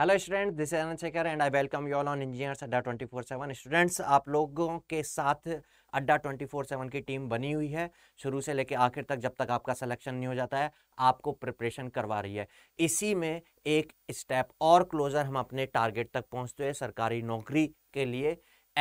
hello student this is Shekhar and I welcome you all on engineers Adda twenty four seven students आप लोगों के साथ Adda twenty four seven की team बनी हुई है शुरू से लेके आखिर तक जब तक आपका सिलेक्शन नहीं हो जाता है आपको प्रिपरेशन करवा रही है इसी में एक स्टेप और क्लोजर हम अपने टारगेट तक पहुँचते हैं सरकारी नौकरी के लिए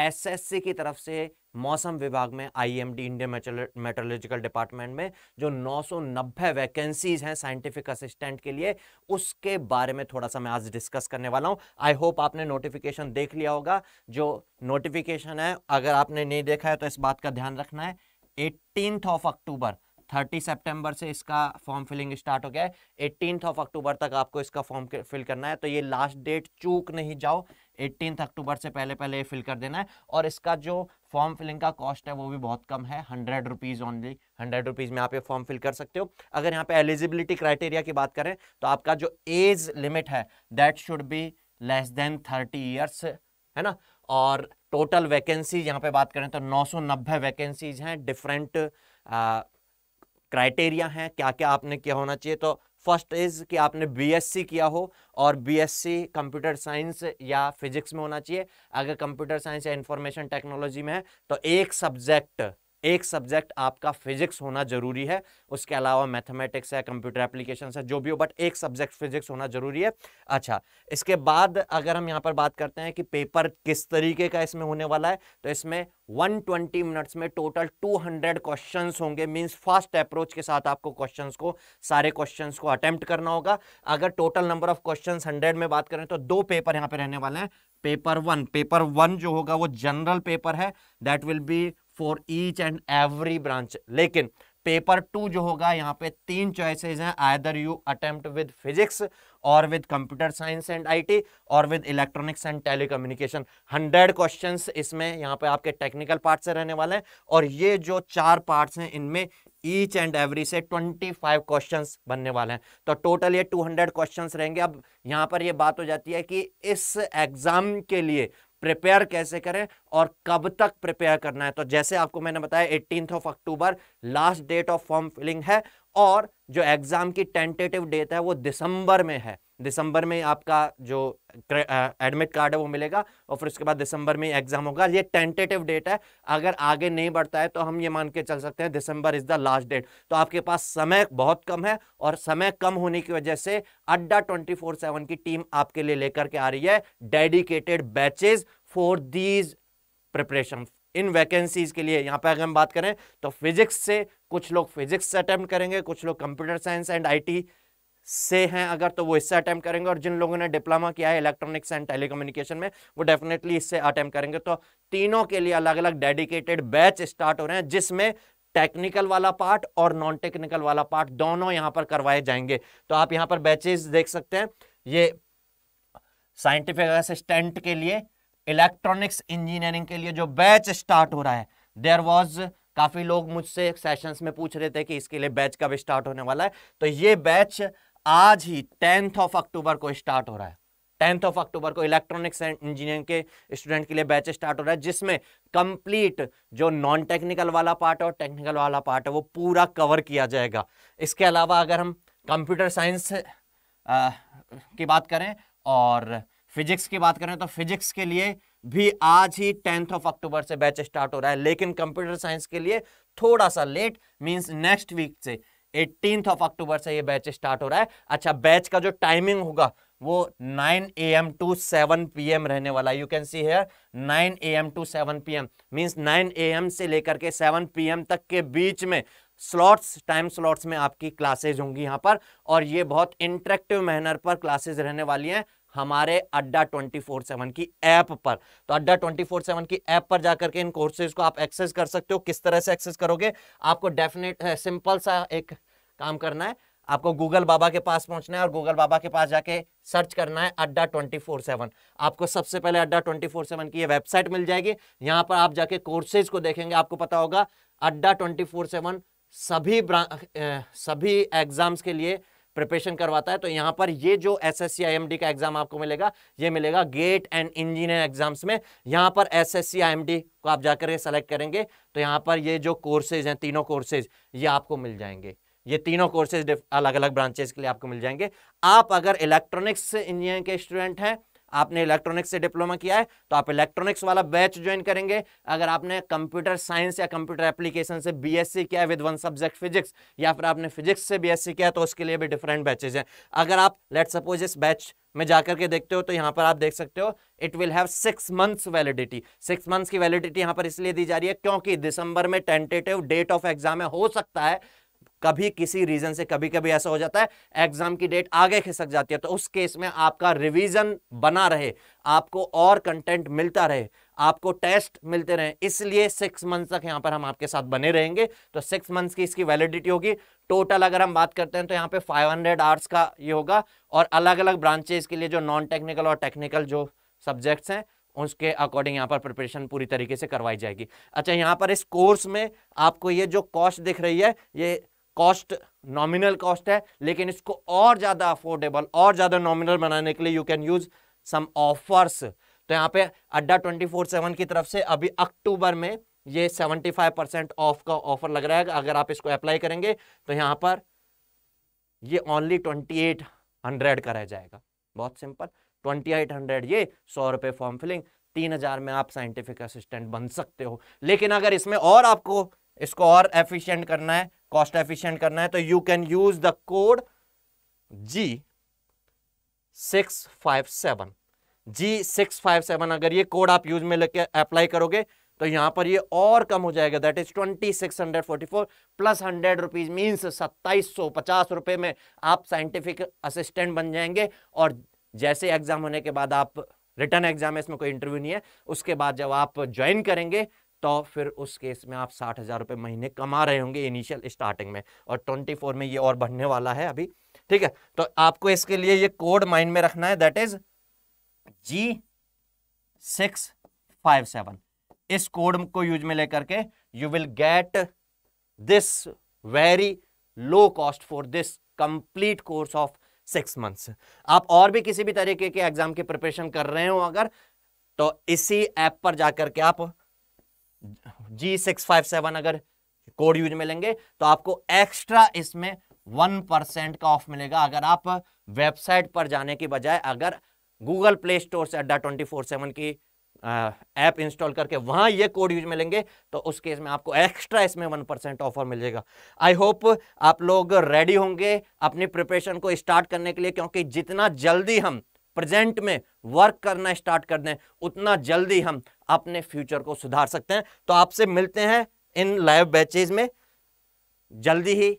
एसएससी की तरफ से मौसम विभाग में आईएमडी इंडियन मेट्रोलॉजिकल डिपार्टमेंट में जो 990 वैकेंसीज हैं साइंटिफिक असिस्टेंट के लिए उसके बारे में थोड़ा सा मैं आज डिस्कस करने वाला हूं आई होप आपने नोटिफिकेशन देख लिया होगा जो नोटिफिकेशन है अगर आपने नहीं देखा है तो इस बात का ध्यान रखना है एट्टीन ऑफ अक्टूबर 30 सितंबर से इसका फॉर्म फिलिंग स्टार्ट हो गया है एटीन ऑफ अक्टूबर तक आपको इसका फॉर्म फिल करना है तो ये लास्ट डेट चूक नहीं जाओ एट्टीन अक्टूबर से पहले पहले ये फिल कर देना है और इसका जो फॉर्म फिलिंग का कॉस्ट है वो भी बहुत कम है hundred rupees only hundred rupees में आप ये फॉर्म फिल कर सकते हो अगर यहाँ पे एलिजिबिलिटी क्राइटेरिया की बात करें तो आपका जो एज लिमिट है that should be less than thirty years है ना और टोटल वैकेंसीज यहाँ पे बात करें तो नब्बे वैकेंसीज हैं डिफरेंट क्राइटेरिया हैं क्या क्या आपने क्या होना चाहिए तो फर्स्ट इज कि आपने बीएससी किया हो और बीएससी कंप्यूटर साइंस या फिजिक्स में होना चाहिए अगर कंप्यूटर साइंस या इंफॉर्मेशन टेक्नोलॉजी में है तो एक सब्जेक्ट एक सब्जेक्ट आपका फिजिक्स होना जरूरी है उसके अलावा मैथमेटिक्स है कंप्यूटर एप्लीकेशन है जो भी हो बट एक सब्जेक्ट फिजिक्स होना जरूरी है अच्छा इसके बाद अगर हम यहाँ पर बात करते हैं कि पेपर किस तरीके का इसमें होने वाला है तो इसमें 120 मिनट्स में टोटल 200 क्वेश्चन होंगे मीन्स फास्ट अप्रोच के साथ आपको क्वेश्चन को सारे क्वेश्चन को अटेम्प्ट करना होगा अगर total number of question hundred में बात करें तो दो पेपर यहाँ पे रहने वाले हैं पेपर वन पेपर वन जो होगा वो जनरल पेपर है that will be for each and every branch लेकिन पेपर टू जो होगा यहाँ पे तीन चॉइसेस हैं either you attempt with physics और with computer science and IT और with electronics and telecommunication hundred questions इसमें यहाँ पे आपके टेक्निकल पार्ट से रहने वाले हैं और ये जो चार पार्ट्स हैं इनमें ईच एंड एवरी से ट्वेंटी फाइव क्वेश्चन बनने वाले हैं तो टोटल ये हंड्रेड क्वेश्चन रहेंगे अब यहाँ पर ये बात हो जाती है कि इस एग्ज़ाम के लिए प्रिपेयर कैसे करें और कब तक प्रिपेयर करना है तो जैसे आपको मैंने बताया eighteen of October last date of form filling है और जो एग्ज़ाम की टेंटेटिव डेट है वो दिसंबर में है दिसंबर में आपका जो एडमिट कार्ड है वो मिलेगा और फिर उसके बाद दिसंबर में एग्ज़ाम होगा ये टेंटेटिव डेट है अगर आगे नहीं बढ़ता है तो हम ये मान के चल सकते हैं December is the last date तो आपके पास समय बहुत कम है और समय कम होने की वजह से अड्डा ट्वेंटी फोर सेवन की टीम आपके लिए लेकर के आ रही है dedicated batches for these preparation in vacancies के लिए यहाँ पे अगर हम बात करें तो फिजिक्स से कुछ लोग फिजिक्स से अटैम्प्ट करेंगे कुछ लोग कंप्यूटर साइंस एंड आईटी से हैं अगर तो वो इससे अटैम्प्ट करेंगे और जिन लोगों ने डिप्लोमा किया है इलेक्ट्रॉनिक्स एंड टेलीकम्युनिकेशन में वो डेफिनेटली इससे अटैम्प्ट करेंगे तो तीनों के लिए अलग अलग डेडिकेटेड बैच स्टार्ट हो रहे हैं जिसमें टेक्निकल वाला पार्ट और नॉन टेक्निकल वाला पार्ट दोनों यहाँ पर करवाए जाएंगे तो आप यहाँ पर बैचेज देख सकते हैं ये साइंटिफिक असिस्टेंट के लिए इलेक्ट्रॉनिक्स इंजीनियरिंग के लिए जो बैच स्टार्ट हो रहा है देयर वॉज काफ़ी लोग मुझसे सेशंस में पूछ रहे थे कि इसके लिए बैच कब स्टार्ट होने वाला है तो ये बैच आज ही टेंथ ऑफ अक्टूबर को स्टार्ट हो रहा है टेंथ ऑफ अक्टूबर को इलेक्ट्रॉनिक्स इंजीनियरिंग के स्टूडेंट के लिए बैच स्टार्ट हो रहा है जिसमें कंप्लीट जो नॉन टेक्निकल वाला पार्ट है और टेक्निकल वाला पार्ट है वो पूरा कवर किया जाएगा इसके अलावा अगर हम कंप्यूटर साइंस की बात करें और फिजिक्स की बात करें तो फिजिक्स के लिए भी आज ही टेंथ ऑफ अक्टूबर से बैच स्टार्ट हो रहा है लेकिन कंप्यूटर साइंस के लिए थोड़ा सा लेट मींस नेक्स्ट वीक से एटीन ऑफ अक्टूबर से ये बैच स्टार्ट हो रहा है अच्छा बैच का जो टाइमिंग होगा वो 9 A M to 7 P M रहने वाला you can see here 9 A M to 7 P M means nine A M से लेकर के 7 पी एम तक के बीच में स्लॉट्स टाइम स्लॉट्स में आपकी क्लासेज होंगी यहाँ पर और ये बहुत इंटरेक्टिव मैनर पर क्लासेज रहने वाली हैं हमारे अड्डा 24/7 की ऐप पर तो अड्डा 24/7 की ऐप पर जाकर के इन कोर्सेज को आप एक्सेस कर सकते हो किस तरह से एक्सेस करोगे आपको डेफिनेट सिंपल सा एक काम करना है आपको गूगल बाबा के पास पहुंचना है और गूगल बाबा के पास जाके सर्च करना है अड्डा 24/7 आपको सबसे पहले अड्डा 24/7 की ये वेबसाइट मिल जाएगी यहाँ पर आप जाके कोर्सेज को देखेंगे आपको पता होगा अड्डा फोर सेवन सभी ए, सभी एग्जाम्स के लिए प्रिपरेशन करवाता है तो यहाँ पर ये जो एस एस का एग्जाम आपको मिलेगा ये मिलेगा गेट एंड इंजीनियर एग्जाम्स में यहाँ पर एस एस को आप जाकर सेलेक्ट करेंगे तो यहाँ पर ये जो कोर्सेज हैं तीनों कोर्सेज ये आपको मिल जाएंगे ये तीनों कोर्सेज अलग अलग ब्रांचेज के लिए आपको मिल जाएंगे आप अगर इलेक्ट्रॉनिक्स इंजीनियरिंग के स्टूडेंट हैं आपने इलेक्ट्रॉनिक्स से डिप्लोमा किया है तो आप इलेक्ट्रॉनिक्स वाला बैच ज्वाइन करेंगे अगर आपने कंप्यूटर साइंस या कंप्यूटर एप्लीकेशन से बीएससी किया विद वन सब्जेक्ट फिजिक्स या फिर आपने फिजिक्स से बीएससी किया तो उसके लिए भी डिफरेंट बैचेज हैं अगर आप लेट सपोज इस बैच में जाकर के देखते हो तो यहाँ पर आप देख सकते हो it will have six months validity six months की वैलिडिटी यहाँ पर इसलिए दी जा रही है क्योंकि दिसंबर में टेंटेटिव डेट ऑफ एग्जाम है हो सकता है कभी किसी रीजन से कभी कभी ऐसा हो जाता है एग्जाम की डेट आगे खिसक जाती है तो उस केस में आपका रिवीजन बना रहे आपको और कंटेंट मिलता रहे आपको टेस्ट मिलते रहे इसलिए सिक्स मंथ तक यहां पर हम आपके साथ बने रहेंगे तो सिक्स मंथ्स की इसकी वैलिडिटी होगी टोटल अगर हम बात करते हैं तो यहाँ पे फाइव हंड्रेड आवर्स का ये होगा और अलग अलग ब्रांचेज के लिए जो नॉन टेक्निकल और टेक्निकल जो सब्जेक्ट्स हैं उसके अकॉर्डिंग यहाँ पर प्रिपरेशन पूरी तरीके से करवाई जाएगी अच्छा यहाँ पर इस कोर्स में आपको ये जो कॉस्ट दिख रही है ये कॉस्ट नॉमिनल कॉस्ट है लेकिन इसको और ज़्यादा अफोर्डेबल और ज़्यादा नॉमिनल बनाने के लिए you can use some offers तो यहाँ पे अड्डा ट्वेंटी फोर सेवन की तरफ से अभी अक्टूबर में ये सेवेंटी फाइव परसेंट ऑफ का ऑफर लग रहा है अगर आप इसको अप्लाई करेंगे तो यहाँ पर ये ओनली ट्वेंटी एट हंड्रेड का रह जाएगा बहुत सिंपल ट्वेंटी एट हंड्रेड ये सौ रुपये फॉर्म फिलिंग तीन हज़ार में आप साइंटिफिक असिस्टेंट बन सकते हो लेकिन अगर इसमें और आपको इसको और एफिशियंट करना है कॉस्ट एफिशिएंट करना है तो you can use the code G six five seven G six five seven अगर ये कोड आप यूज में लेके अप्लाई करोगे तो यहां पर ये और कम हो जाएगा that is twenty six hundred forty four plus hundred rupees mean सत्ताईस सौ पचास रुपए में आप साइंटिफिक असिस्टेंट बन जाएंगे और जैसे एग्जाम होने के बाद आप रिटर्न एग्जाम है इसमें कोई इंटरव्यू नहीं है उसके बाद जब आप ज्वाइन करेंगे तो फिर उस केस में आप साठ हज़ार रुपये महीने कमा रहे होंगे इनिशियल स्टार्टिंग में और ट्वेंटी फोर में ये और बढ़ने वाला है अभी ठीक है तो आपको इसके लिए ये कोड माइंड में रखना है that is G six five seven इस कोड को यूज में लेकर के you will get this very low cost for this complete course of six months आप और भी किसी भी तरीके के एग्जाम की प्रिपरेशन कर रहे हो अगर तो इसी ऐप पर जाकर के आप जी सिक्स फाइव सेवन अगर कोड यूज में लेंगे तो आपको एक्स्ट्रा इसमें वन परसेंट का ऑफ मिलेगा अगर आप वेबसाइट पर जाने की बजाय अगर गूगल प्ले स्टोर से अड्डा ट्वेंटी फोर सेवन की ऐप इंस्टॉल करके वहां ये कोड यूज में लेंगे तो उस केस में आपको एक्स्ट्रा इसमें वन परसेंट ऑफर मिल जाएगा आई होप आप लोग रेडी होंगे अपनी प्रिपरेशन को स्टार्ट करने के लिए क्योंकि जितना जल्दी हम प्रेजेंट में वर्क करना स्टार्ट कर दें उतना जल्दी हम अपने फ्यूचर को सुधार सकते हैं तो आपसे मिलते हैं इन लाइव बैचेज में जल्दी ही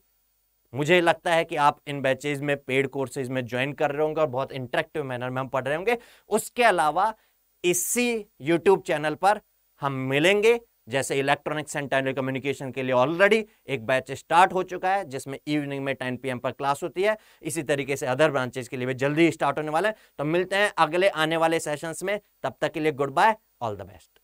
मुझे लगता है कि आप इन बैचेज में पेड कोर्सेज में ज्वाइन कर रहे होंगे और बहुत इंटरेक्टिव मैनर में हम पढ़ रहे होंगे उसके अलावा इसी यूट्यूब चैनल पर हम मिलेंगे जैसे इलेक्ट्रॉनिक्स एंड टेलीकम्युनिकेशन के लिए ऑलरेडी एक बैच स्टार्ट हो चुका है जिसमें इवनिंग में टेन पी पर क्लास होती है इसी तरीके से अदर ब्रांचेज के लिए भी जल्दी स्टार्ट होने वाला है तो मिलते हैं अगले आने वाले सेशंस में तब तक के लिए good bye all the best